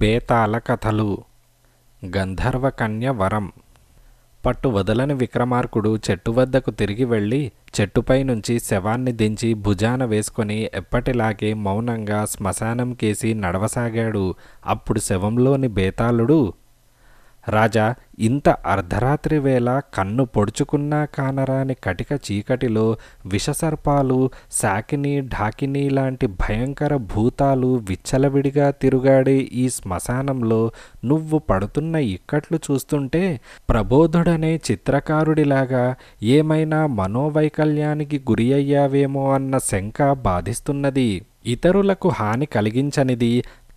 బేతాల కథలు గంధర్వకన్య వరం పట్టు వదలని విక్రమార్కుడు చెట్టు వద్దకు తిరిగి వెళ్ళి చెట్టుపై నుంచి శవాన్ని దించి భుజాన వేసుకొని ఎప్పటిలాగే మౌనంగా శ్మశానం కేసి నడవసాగాడు అప్పుడు శవంలోని బేతాళుడు రాజా ఇంత అర్ధరాత్రి వేళ కన్ను పొడుచుకున్నా కానరాని కటిక చీకటిలో విషసర్పాలు శాకిని ఢాకిని లాంటి భయంకర భూతాలు విచ్చలవిడిగా తిరుగాడే ఈ శ్మశానంలో నువ్వు పడుతున్న ఇక్కట్లు చూస్తుంటే ప్రబోధుడనే చిత్రకారుడిలాగా ఏమైనా మనోవైకల్యానికి గురి అయ్యావేమో అన్న శంక బాధిస్తున్నది ఇతరులకు హాని కలిగించనిది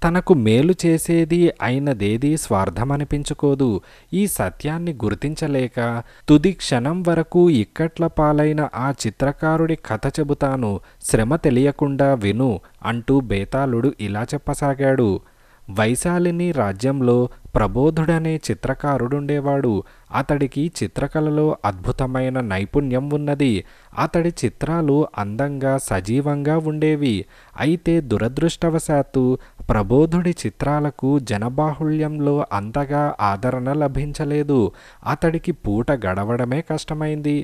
తనకు మేలు చేసేది అయినదేది స్వార్థమనిపించుకోదు ఈ సత్యాన్ని గుర్తించలేక తుది క్షణం వరకు ఇక్కట్ల పాలైన ఆ చిత్రకారుడి కథ చెబుతాను శ్రమ తెలియకుండా విను అంటూ బేతాళుడు ఇలా చెప్పసాగాడు వైశాలిని రాజ్యంలో ప్రబోధుడనే చిత్రకారుడుండేవాడు అతడికి చిత్రకళలో అద్భుతమైన నైపుణ్యం ఉన్నది అతడి చిత్రాలు అందంగా సజీవంగా ఉండేవి అయితే దురదృష్టవశాత్తు ప్రబోధుడి చిత్రాలకు జనబాహుళ్యంలో అంతగా ఆదరణ లభించలేదు అతడికి పూట గడవడమే కష్టమైంది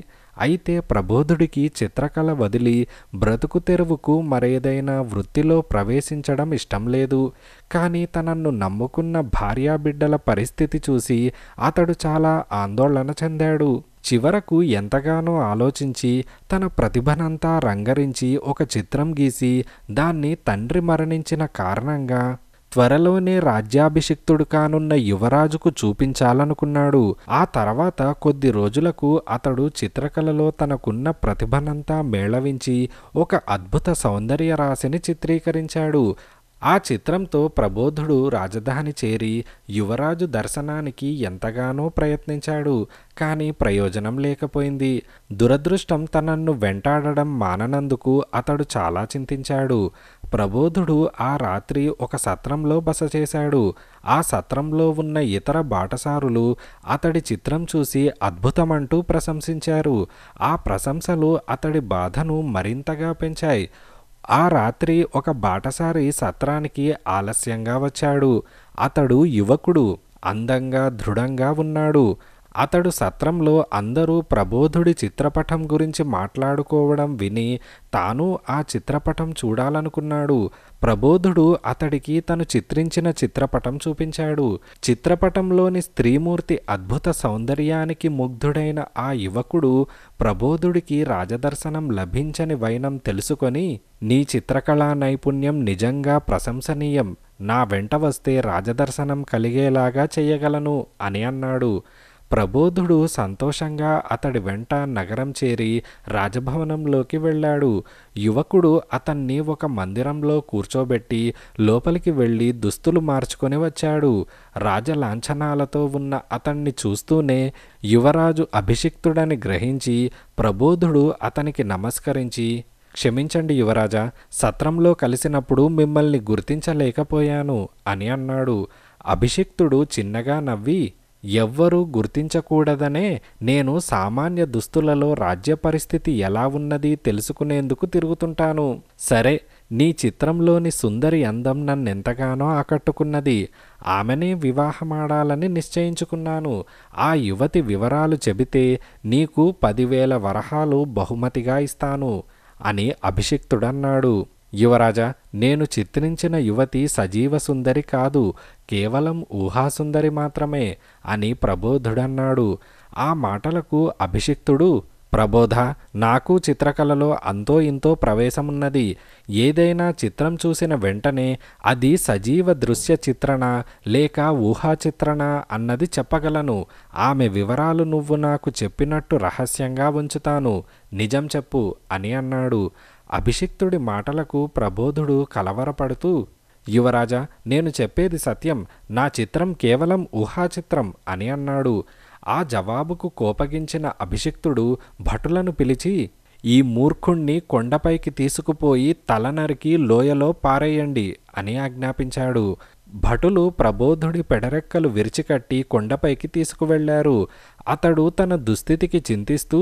అయితే ప్రబోధుడికి చిత్రకళ వదిలి బ్రతుకు తెరువుకు మరేదైనా వృత్తిలో ప్రవేశించడం ఇష్టం లేదు కానీ తనను నమ్ముకున్న భార్యాబిడ్డల పరిస్థితి చూసి అతడు చాలా ఆందోళన చెందాడు చివరకు ఎంతగానో ఆలోచించి తన ప్రతిభనంతా రంగరించి ఒక చిత్రం గీసి దాన్ని తండ్రి మరణించిన కారణంగా త్వరలోనే రాజ్యాభిషిక్తుడు కానున్న యువరాజుకు చూపించాలనుకున్నాడు ఆ తర్వాత కొద్ది రోజులకు అతడు చిత్రకళలో తనకున్న ప్రతిభనంతా మేళవించి ఒక అద్భుత సౌందర్య రాశిని చిత్రీకరించాడు ఆ చిత్రంతో ప్రబోధుడు రాజధాని చేరి యువరాజు దర్శనానికి ఎంతగానో ప్రయత్నించాడు కానీ ప్రయోజనం లేకపోయింది దురదృష్టం తనన్ను వెంటాడడం మాననందుకు అతడు చాలా చింతించాడు ప్రబోధుడు ఆ రాత్రి ఒక సత్రంలో బస చేశాడు ఆ సత్రంలో ఉన్న ఇతర బాటసారులు అతడి చిత్రం చూసి అద్భుతమంటూ ప్రశంసించారు ఆ ప్రశంసలు అతడి బాధను మరింతగా పెంచాయి ఆ రాత్రి ఒక బాటసారి సత్రానికి ఆలస్యంగా వచ్చాడు అతడు యువకుడు అందంగా దృఢంగా ఉన్నాడు అతడు సత్రంలో అందరూ ప్రబోధుడి చిత్రపటం గురించి మాట్లాడుకోవడం విని తాను ఆ చిత్రపటం చూడాలనుకున్నాడు ప్రబోధుడు అతడికి తను చిత్రించిన చిత్రపటం చూపించాడు చిత్రపటంలోని స్త్రీమూర్తి అద్భుత సౌందర్యానికి ముగ్ధుడైన ఆ యువకుడు ప్రబోధుడికి రాజదర్శనం లభించని వైనం తెలుసుకొని నీ చిత్రకళా నైపుణ్యం నిజంగా ప్రశంసనీయం నా వెంట వస్తే రాజదర్శనం కలిగేలాగా చేయగలను అని అన్నాడు ప్రబోధుడు సంతోషంగా అతడి వెంట నగరం చేరి రాజభవనంలోకి వెళ్ళాడు యువకుడు అతన్ని ఒక మందిరంలో కూర్చోబెట్టి లోపలికి వెళ్ళి దుస్తులు మార్చుకొని వచ్చాడు రాజలాంఛనాలతో ఉన్న అతన్ని చూస్తూనే యువరాజు అభిషిక్తుడని గ్రహించి ప్రబోధుడు అతనికి నమస్కరించి క్షమించండి యువరాజా సత్రంలో కలిసినప్పుడు మిమ్మల్ని గుర్తించలేకపోయాను అని అన్నాడు అభిషిక్తుడు చిన్నగా నవ్వి ఎవ్వరూ గుర్తించకూడదనే నేను సామాన్య దుస్తులలో రాజ్య పరిస్థితి ఎలా ఉన్నది తెలుసుకునేందుకు తిరుగుతుంటాను సరే నీ చిత్రంలోని సుందరి అందం నన్నెంతగానో ఆకట్టుకున్నది ఆమెనే వివాహమాడాలని నిశ్చయించుకున్నాను ఆ యువతి వివరాలు చెబితే నీకు పదివేల వరహాలు బహుమతిగా ఇస్తాను అని అభిషిక్తుడన్నాడు యువరాజా నేను చిత్రించిన యువతి సజీవ సుందరి కాదు కేవలం ఊహాసుందరి మాత్రమే అని ప్రబోధుడన్నాడు ఆ మాటలకు అభిషిక్తుడు ప్రబోధ నాకు చిత్రకళలో అంతో ఇంతో ప్రవేశమున్నది ఏదైనా చిత్రం చూసిన వెంటనే అది సజీవ దృశ్య చిత్రణ లేక ఊహా చిత్రణ అన్నది చెప్పగలను ఆమె వివరాలు నువ్వు నాకు చెప్పినట్టు రహస్యంగా ఉంచుతాను నిజం చెప్పు అని అన్నాడు అభిషిక్తుడి మాటలకు ప్రబోధుడు కలవరపడుతూ యువరాజా నేను చెప్పేది సత్యం నా చిత్రం కేవలం ఊహాచిత్రం అని అన్నాడు ఆ జవాబుకు కోపగించిన అభిషిక్తుడు భటులను పిలిచి ఈ మూర్ఖుణ్ణి కొండపైకి తీసుకుపోయి తలనరికి లోయలో పారేయండి అని ఆజ్ఞాపించాడు భటులు ప్రబోధుడి పెడరెక్కలు విరిచికట్టి కొండపైకి తీసుకువెళ్లారు అతడు తన దుస్థితికి చింతిస్తూ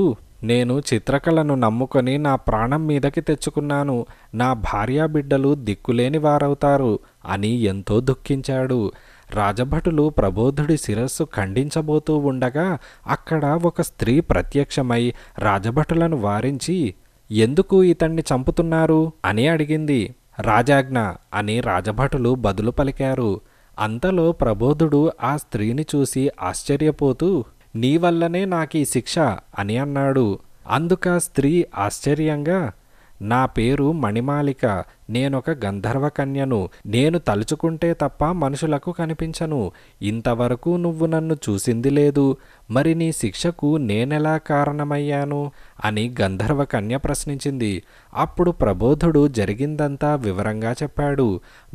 నేను చిత్రకళను నమ్ముకొని నా ప్రాణం మీదకి తెచ్చుకున్నాను నా భార్యాబిడ్డలు దిక్కులేని వారవుతారు అని ఎంతో దుఃఖించాడు రాజభటులు ప్రబోధుడి శిరస్సు ఖండించబోతూ ఉండగా అక్కడ ఒక స్త్రీ ప్రత్యక్షమై రాజభటులను వారించి ఎందుకు ఇతన్ని చంపుతున్నారు అని అడిగింది రాజాజ్ఞ అని రాజభటులు బదులు పలికారు అంతలో ప్రబోధుడు ఆ స్త్రీని చూసి ఆశ్చర్యపోతూ నీ వల్లనే నాకు ఈ శిక్ష అని అన్నాడు అందుక స్త్రీ ఆశ్చర్యంగా నా పేరు మణిమాలిక నేనొక గంధర్వ కన్యను నేను తలుచుకుంటే తప్ప మనుషులకు కనిపించను ఇంతవరకు నువ్వు నన్ను చూసింది లేదు మరి నీ శిక్షకు నేనెలా కారణమయ్యాను అని గంధర్వ కన్య ప్రశ్నించింది అప్పుడు ప్రబోధుడు జరిగిందంతా వివరంగా చెప్పాడు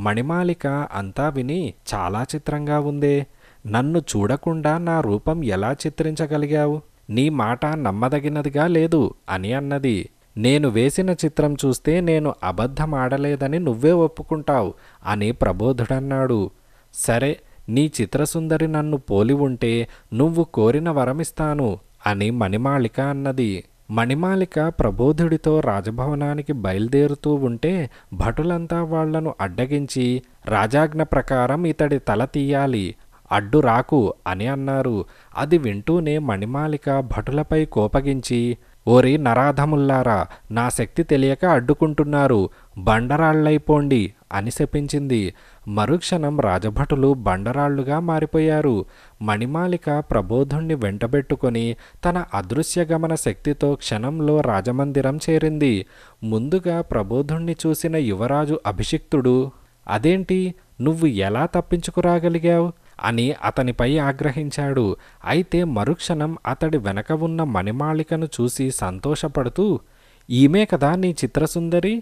మణిమాలిక అంతా విని చాలా చిత్రంగా ఉందే నన్ను చూడకుండా నా రూపం ఎలా చిత్రించగలిగావు నీ మాట నమ్మదగినదిగా లేదు అని అన్నది నేను వేసిన చిత్రం చూస్తే నేను అబద్ధమాడలేదని నువ్వే ఒప్పుకుంటావు అని ప్రబోధుడన్నాడు సరే నీ చిత్రసుందరి నన్ను పోలి ఉంటే నువ్వు కోరిన వరమిస్తాను అని మణిమాళిక అన్నది మణిమాలిక ప్రబోధుడితో రాజభవనానికి బయలుదేరుతూ ఉంటే భటులంతా వాళ్లను అడ్డగించి రాజాజ్ఞ ప్రకారం ఇతడి తల తీయాలి అడ్డు రాకు అని అన్నారు అది వింటూనే మణిమాలిక భటులపై కోపగించి ఓరి నరాధముల్లారా నా శక్తి తెలియక అడ్డుకుంటున్నారు బండరాళ్లైపోండి అని శపించింది మరుక్షణం రాజభటులు బండరాళ్లుగా మారిపోయారు మణిమాలిక ప్రబోధుణ్ణి వెంటబెట్టుకొని తన అదృశ్య గమన శక్తితో క్షణంలో రాజమందిరం చేరింది ముందుగా ప్రబోధుణ్ణి చూసిన యువరాజు అభిషిక్తుడు అదేంటి నువ్వు ఎలా తప్పించుకురాగలిగావు అని అతనిపై ఆగ్రహించాడు అయితే మరుక్షణం అతడి వెనక ఉన్న మణిమాళికను చూసి సంతోషపడుతూ ఈమె కదా నీ చిత్రసుందరి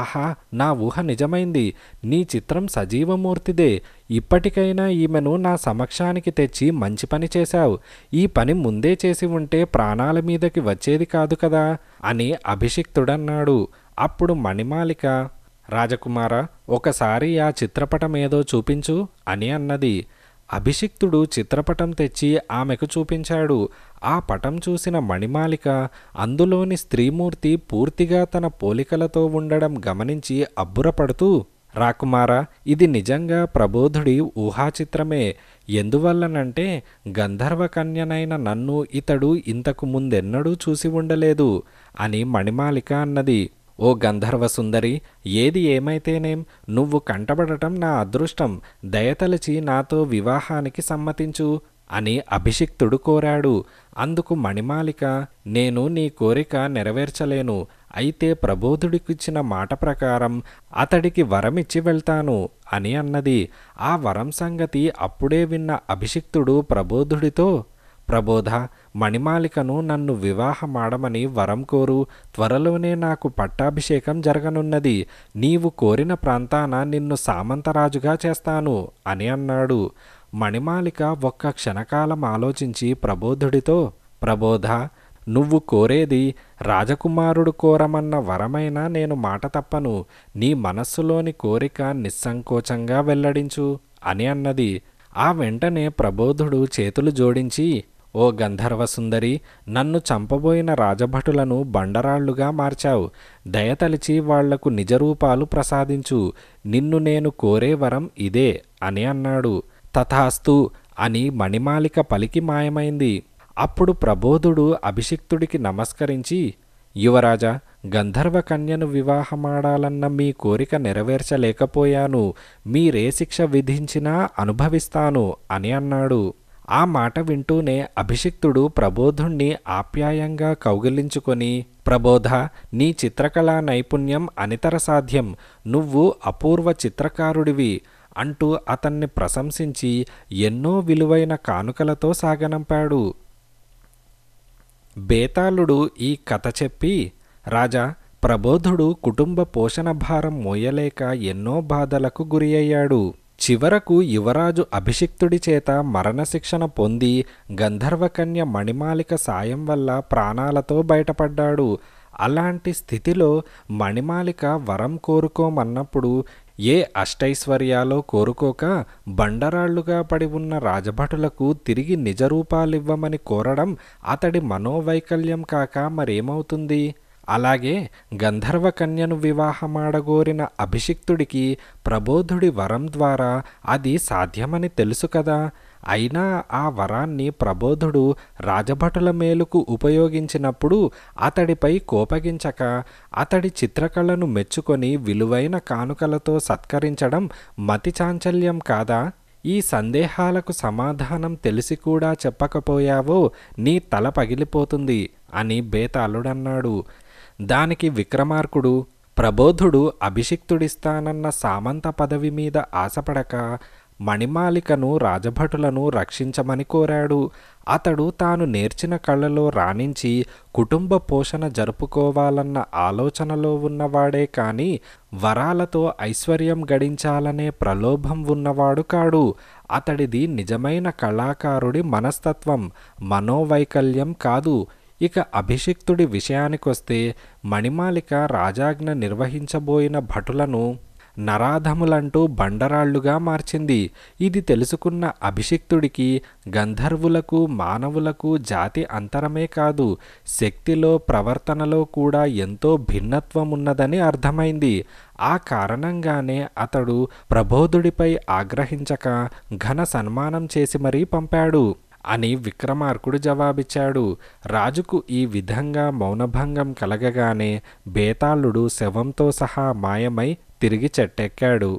ఆహా నా ఊహ నిజమైంది నీ చిత్రం సజీవమూర్తిదే ఇప్పటికైనా ఈమెను నా సమక్షానికి తెచ్చి మంచి పని చేశావు ఈ పని ముందే చేసి ఉంటే ప్రాణాల మీదకి వచ్చేది కాదు కదా అని అభిషిక్తుడన్నాడు అప్పుడు మణిమాలిక రాజకుమార ఒకసారి ఆ చిత్రపటం ఏదో చూపించు అని అన్నది అభిషిక్తుడు చిత్రపటం తెచ్చి ఆమెకు చూపించాడు ఆ పటం చూసిన మణిమాలిక అందులోని స్త్రీమూర్తి పూర్తిగా తన పోలికలతో ఉండడం గమనించి అబ్బురపడుతూ రాకుమారా ఇది నిజంగా ప్రబోధుడి ఊహాచిత్రమే ఎందువల్లనంటే గంధర్వ కన్యనైన నన్ను ఇతడు ఇంతకు ముందెన్నడూ చూసి ఉండలేదు అని మణిమాలిక అన్నది ఓ గంధర్వ సుందరి ఏది ఏమైతేనేం నువ్వు కంటబడటం నా అదృష్టం దయతలచి నాతో వివాహానికి సమ్మతించు అని అభిషిక్తుడు కోరాడు అందుకు మణిమాలిక నేను నీ కోరిక నెరవేర్చలేను అయితే ప్రబోధుడికిచ్చిన మాట ప్రకారం అతడికి వరమిచ్చి వెళ్తాను అని అన్నది ఆ వరం సంగతి అప్పుడే విన్న అభిషిక్తుడు ప్రబోధుడితో ప్రబోధ మణిమాలికను నన్ను వివాహమాడమని వరం కోరు త్వరలోనే నాకు పట్టాభిషేకం జరగనున్నది నీవు కోరిన ప్రాంతాన నిన్ను సామంతరాజుగా చేస్తాను అని అన్నాడు మణిమాలిక ఒక్క క్షణకాలం ఆలోచించి ప్రబోధుడితో ప్రబోధ నువ్వు కోరేది రాజకుమారుడు కోరమన్న వరమైనా నేను మాట తప్పను నీ మనస్సులోని కోరిక నిస్సంకోచంగా వెల్లడించు అని అన్నది ఆ వెంటనే ప్రబోధుడు చేతులు జోడించి ఓ గంధర్వసుందరి నన్ను చంపబోయిన రాజభటులను బండరాళ్లుగా మార్చావు దయతలిచి వాళ్లకు నిజరూపాలు ప్రసాదించు నిన్ను నేను కోరే వరం ఇదే అని అన్నాడు తథాస్తు అని మణిమాలిక పలికి మాయమైంది అప్పుడు ప్రబోధుడు అభిషిక్తుడికి నమస్కరించి యువరాజా గంధర్వ కన్యను వివాహమాడాలన్న మీ కోరిక నెరవేర్చలేకపోయాను మీరే శిక్ష విధించినా అనుభవిస్తాను అని అన్నాడు ఆ మాట వింటూనే అభిషిక్తుడు ప్రబోధుణ్ణి ఆప్యాయంగా కౌగిలించుకొని ప్రబోధ నీ చిత్రకళా నైపుణ్యం అనితర సాధ్యం నువ్వు అపూర్వ చిత్రకారుడివి అంటూ అతన్ని ప్రశంసించి ఎన్నో విలువైన కానుకలతో సాగనంపాడు బేతాళుడు ఈ కథ చెప్పి రాజా ప్రబోధుడు కుటుంబ పోషణ భారం మోయలేక ఎన్నో బాధలకు గురి అయ్యాడు చివరకు యువరాజు అభిషిక్తుడి చేత మరణశిక్షణ పొంది గంధర్వకన్య మణిమాలిక సాయం వల్ల ప్రాణాలతో బయటపడ్డాడు అలాంటి స్థితిలో మణిమాలిక వరం కోరుకోమన్నప్పుడు ఏ అష్టైశ్వర్యాలో కోరుకోక బండరాళ్లుగా పడి ఉన్న రాజభటులకు తిరిగి నిజరూపాలివ్వమని కోరడం అతడి మనోవైకల్యం కాక మరేమవుతుంది అలాగే గంధర్వకన్యను వివాహమాడగోరిన అభిషిక్తుడికి ప్రబోధుడి వరం ద్వారా అది సాధ్యమని తెలుసు కదా అయినా ఆ వరాన్ని ప్రబోధుడు రాజభటుల మేలుకు ఉపయోగించినప్పుడు అతడిపై కోపగించక అతడి చిత్రకళను మెచ్చుకొని విలువైన కానుకలతో సత్కరించడం మతి చాంచల్యం కాదా ఈ సందేహాలకు సమాధానం తెలిసి కూడా చెప్పకపోయావో నీ తల పగిలిపోతుంది అని బేతాళుడన్నాడు దానికి విక్రమార్కుడు ప్రబోధుడు అభిషిక్తుడిస్తానన్న సామంత పదవి మీద ఆశపడక మణిమాలికను రాజభటులను రక్షించమని కోరాడు అతడు తాను నేర్చిన కళలో రాణించి కుటుంబ పోషణ జరుపుకోవాలన్న ఆలోచనలో ఉన్నవాడే కాని వరాలతో ఐశ్వర్యం గడించాలనే ప్రలోభం ఉన్నవాడు కాడు అతడిది నిజమైన కళాకారుడి మనస్తత్వం మనోవైకల్యం కాదు ఇక అభిషిక్తుడి విషయానికొస్తే మణిమాలిక రాజాజ్ఞ నిర్వహించబోయిన భటులను నరాధములంటూ బండరాళ్లుగా మార్చింది ఇది తెలుసుకున్న అభిషిక్తుడికి గంధర్వులకు మానవులకు జాతి అంతరమే కాదు శక్తిలో ప్రవర్తనలో కూడా ఎంతో భిన్నత్వం ఉన్నదని అర్థమైంది ఆ కారణంగానే అతడు ప్రబోధుడిపై ఆగ్రహించక ఘన సన్మానం చేసి మరీ పంపాడు అని విక్రమార్కుడు జవాబిచ్చాడు రాజుకు ఈ విధంగా మౌనభంగం కలగగానే బేతాళుడు శవంతో సహా మాయమై తిరిగి చెట్టెక్కాడు